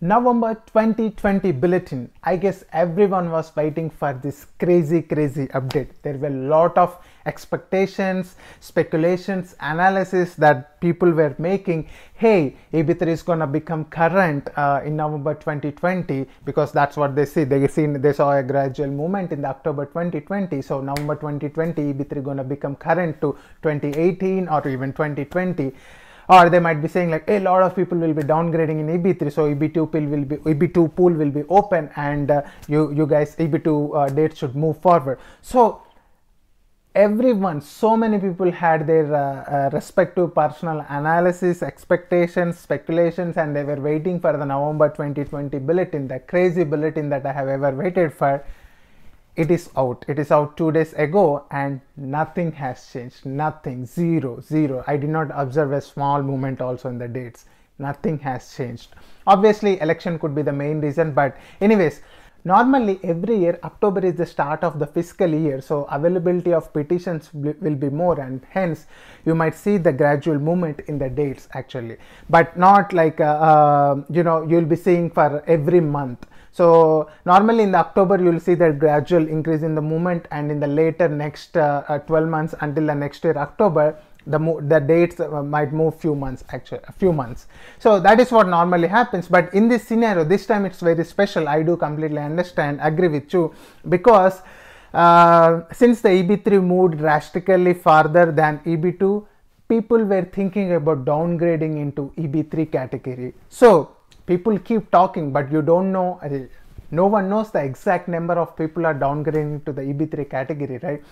November 2020 bulletin. I guess everyone was waiting for this crazy, crazy update. There were a lot of expectations, speculations, analysis that people were making. Hey, EB3 is gonna become current uh, in November 2020 because that's what they see. They seen they saw a gradual movement in the October 2020. So November 2020, EB3 gonna become current to 2018 or even 2020 or they might be saying like a lot of people will be downgrading in EB3 so EB2 pool will be EB2 pool will be open and uh, you you guys EB2 uh, date should move forward so everyone so many people had their uh, uh respective personal analysis expectations speculations and they were waiting for the November 2020 bulletin the crazy bulletin that I have ever waited for it is out it is out two days ago and nothing has changed nothing zero zero i did not observe a small movement also in the dates nothing has changed obviously election could be the main reason but anyways normally every year october is the start of the fiscal year so availability of petitions will be more and hence you might see the gradual movement in the dates actually but not like uh, uh, you know you'll be seeing for every month so normally in the October you will see that gradual increase in the movement and in the later next uh, uh, 12 months until the next year October the, the dates uh, might move few months actually a few months so that is what normally happens but in this scenario this time it's very special i do completely understand agree with you because uh, since the eb3 moved drastically farther than eb2 people were thinking about downgrading into eb3 category so people keep talking, but you don't know. No one knows the exact number of people are downgrading to the EB3 category, right?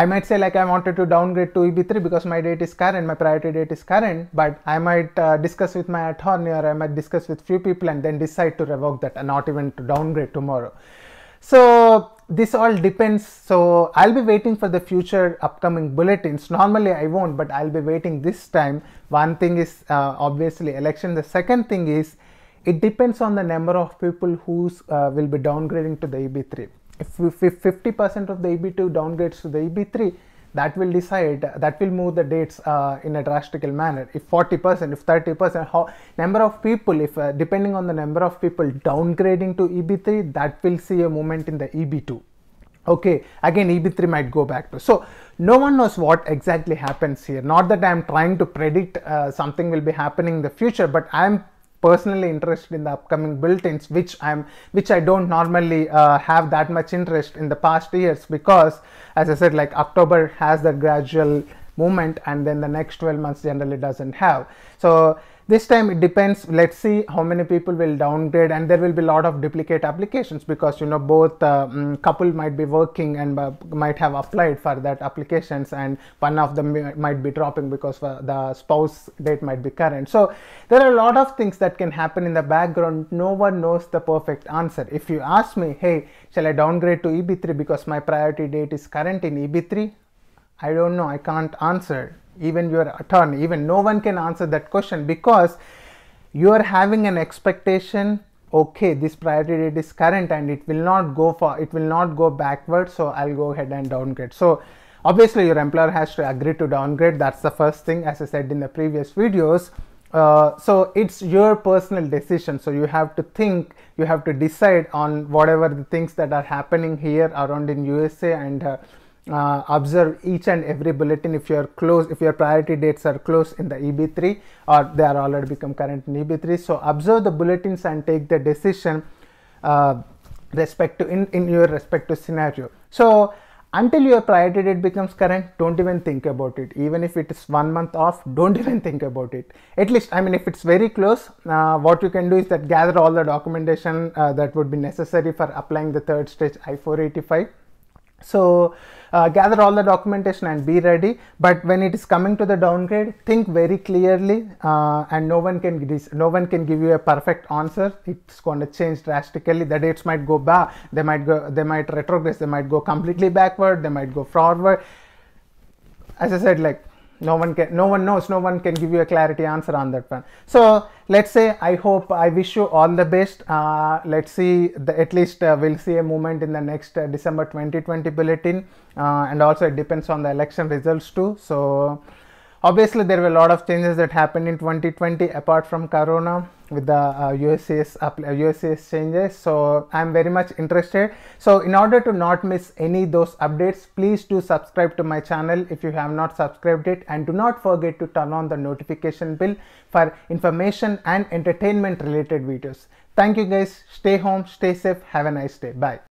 I might say like I wanted to downgrade to EB3 because my date is current, my priority date is current, but I might uh, discuss with my attorney or I might discuss with few people and then decide to revoke that and not even to downgrade tomorrow. So this all depends. So I'll be waiting for the future upcoming bulletins. Normally I won't, but I'll be waiting this time. One thing is uh, obviously election. The second thing is it depends on the number of people who uh, will be downgrading to the EB3. If 50% of the EB2 downgrades to the EB3, that will decide, that will move the dates uh, in a drastic manner. If 40%, if 30%, how number of people, if uh, depending on the number of people downgrading to EB3, that will see a movement in the EB2 okay again eb3 might go back to so no one knows what exactly happens here not that i'm trying to predict uh, something will be happening in the future but i'm personally interested in the upcoming built-ins which i'm which i don't normally uh, have that much interest in the past years because as i said like october has the gradual movement and then the next 12 months generally doesn't have so this time it depends, let's see how many people will downgrade and there will be a lot of duplicate applications because you know both uh, mm, couple might be working and uh, might have applied for that applications and one of them might be dropping because uh, the spouse date might be current. So there are a lot of things that can happen in the background. No one knows the perfect answer. If you ask me, hey, shall I downgrade to EB3 because my priority date is current in EB3? I don't know, I can't answer even your attorney, even no one can answer that question because you are having an expectation okay this priority date is current and it will not go for it will not go backward so i'll go ahead and downgrade so obviously your employer has to agree to downgrade that's the first thing as i said in the previous videos uh, so it's your personal decision so you have to think you have to decide on whatever the things that are happening here around in usa and uh, uh, observe each and every bulletin if your close if your priority dates are close in the EB3 or they are already become current in EB3. So observe the bulletins and take the decision uh, respect to in, in your respective scenario. So until your priority date becomes current, don't even think about it. Even if it is one month off, don't even think about it. At least, I mean, if it's very close, uh, what you can do is that gather all the documentation uh, that would be necessary for applying the third stage I-485 so uh, gather all the documentation and be ready. But when it is coming to the downgrade, think very clearly, uh, and no one can no one can give you a perfect answer. It's going to change drastically. The dates might go back, they might go, they might retrogress, they might go completely backward, they might go forward. As I said, like no one can no one knows no one can give you a clarity answer on that one so let's say i hope i wish you all the best uh, let's see the, at least uh, we'll see a movement in the next uh, december 2020 bulletin uh, and also it depends on the election results too so Obviously, there were a lot of changes that happened in 2020 apart from Corona with the uh, USCS, uh, USCS changes. So I'm very much interested. So in order to not miss any those updates, please do subscribe to my channel if you have not subscribed it and do not forget to turn on the notification bell for information and entertainment related videos. Thank you guys. Stay home, stay safe. Have a nice day. Bye.